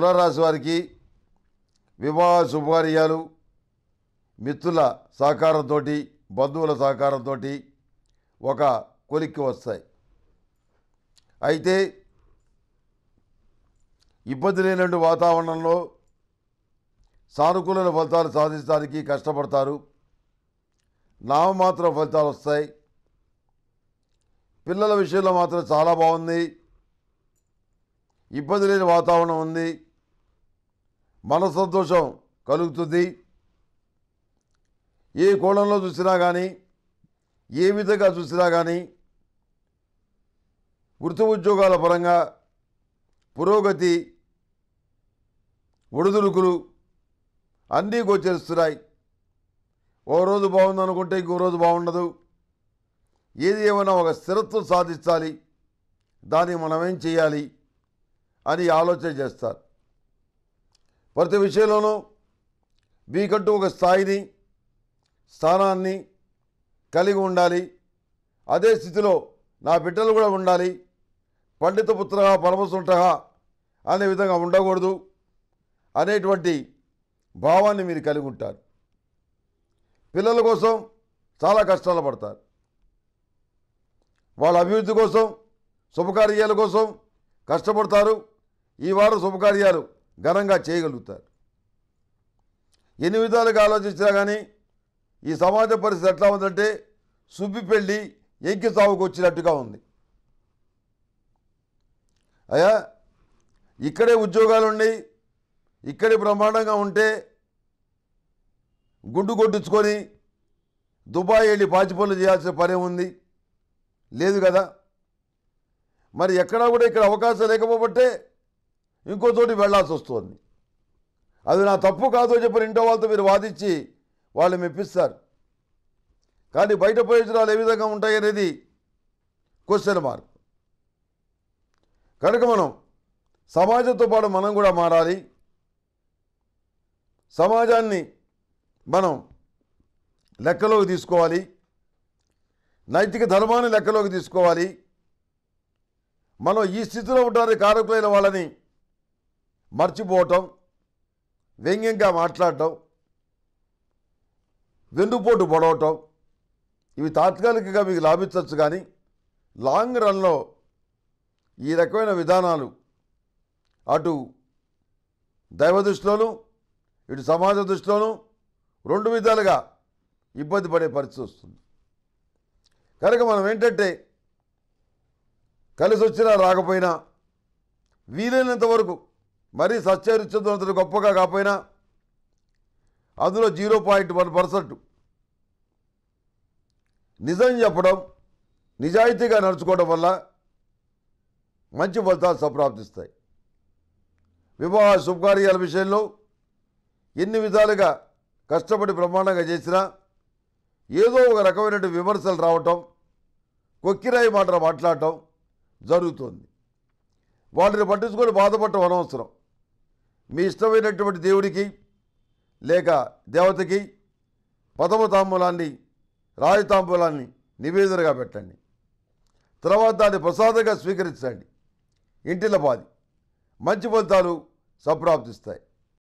తులారాశి వారికి వివాహ శుభకార్యాలు మిత్రుల సహకారంతో బంధువుల సహకారంతో ఒక కొలిక్కి వస్తాయి అయితే ఇబ్బంది లేనటువంటి వాతావరణంలో సానుకూల ఫలితాలు సాధించడానికి కష్టపడతారు నామమాత్ర ఫలితాలు వస్తాయి పిల్లల విషయంలో మాత్రం చాలా బాగుంది ఇబ్బంది లేని వాతావరణం ఉంది మన సంతోషం కలుగుతుంది ఏ కోణంలో చూసినా కానీ ఏ విధంగా చూసినా కానీ వృత్తి ఉద్యోగాల పరంగా పురోగతి ఒడిదుడుకులు అన్నీ గోచరిస్తున్నాయి ఓ రోజు బాగుందనుకుంటే ఇంకో రోజు బాగుండదు ఏది ఏమైనా ఒక స్థిరత్వం సాధించాలి దాన్ని మనమేం చేయాలి అని ఆలోచన చేస్తారు ప్రతి విషయంలోనూ మీకంటూ ఒక స్థాయిని స్థానాన్ని కలిగి ఉండాలి అదే స్థితిలో నా బిడ్డలు కూడా ఉండాలి పండిత పుత్రగా పరమసుంటగా అనే విధంగా ఉండకూడదు అనేటువంటి భావాన్ని మీరు కలిగి ఉంటారు పిల్లల కోసం చాలా కష్టాలు పడతారు వాళ్ళ అభివృద్ధి కోసం శుభకార్యాల కోసం కష్టపడతారు ఈ వారం శుభకార్యాలు ఘనంగా చేయగలుగుతారు ఎన్ని విధాలుగా ఆలోచించినా కానీ ఈ సమాజ పరిస్థితి ఎట్లా ఉందంటే సుబ్బిపెళ్ళి ఎంకి సాగుకు వచ్చినట్టుగా ఉంది అయ్యా ఇక్కడే ఉద్యోగాలు ఉన్నాయి ఇక్కడే బ్రహ్మాండంగా ఉంటే గుడ్డు కొట్టించుకొని దుబాయ్ వెళ్ళి పాచిపనులు చేయాల్సిన పని ఉంది లేదు కదా మరి ఎక్కడా కూడా ఇక్కడ అవకాశం లేకపోబట్టే ఇంకో చోటి వెళ్లాల్సి వస్తుంది అది నా తప్పు కాదు చెప్పిన ఇంటో వాళ్ళతో మీరు వాదించి వాళ్ళు మెప్పిస్తారు కానీ బయట ప్రయోజనాలు ఏ విధంగా ఉంటాయనేది క్వశ్చన్ మార్క్ కనుక మనం సమాజంతో పాటు మనం కూడా మారాలి సమాజాన్ని మనం లెక్కలోకి తీసుకోవాలి నైతిక ధర్మాన్ని లెక్కలోకి తీసుకోవాలి మనం ఈ స్థితిలో ఉండడానికి కారకులైన వాళ్ళని మర్చిపోవటం వ్యంగ్యంగా మాట్లాడటం వెన్నుపోటు పొడవటం ఇవి తాత్కాలికగా మీకు లాభించవచ్చు కానీ లాంగ్ రన్లో ఈ రకమైన విధానాలు అటు దైవ దృష్టిలోనూ ఇటు సమాజ దృష్టిలోనూ రెండు విధాలుగా ఇబ్బంది పడే పరిస్థితి వస్తుంది కనుక మనం ఏంటంటే కలిసి వచ్చినా రాకపోయినా వీలైనంత వరకు మరీ అంత గొప్పగా కాకపోయినా అందులో జీరో పాయింట్ వన్ పర్సెంట్ నిజం చెప్పడం నిజాయితీగా నడుచుకోవడం వల్ల మంచి ఫలితాలు సంప్రాప్తిస్తాయి వివాహ శుభకార్యాల విషయంలో ఎన్ని విధాలుగా కష్టపడి బ్రహ్మాండంగా చేసినా ఏదో ఒక రకమైనటువంటి విమర్శలు రావటం కొక్కిరాయి మాటలు మాట్లాడటం జరుగుతుంది వాళ్ళని పట్టించుకొని బాధపడటం అనవసరం మీ ఇష్టమైనటువంటి దేవుడికి లేక దేవతకి పదమ తాంబూలాన్ని రాజతాంబూలాన్ని నివేదనగా పెట్టండి తర్వాత దాన్ని ప్రసాదంగా స్వీకరించండి ఇంటిల పాది మంచి ఫలితాలు సంప్రాప్తిస్తాయి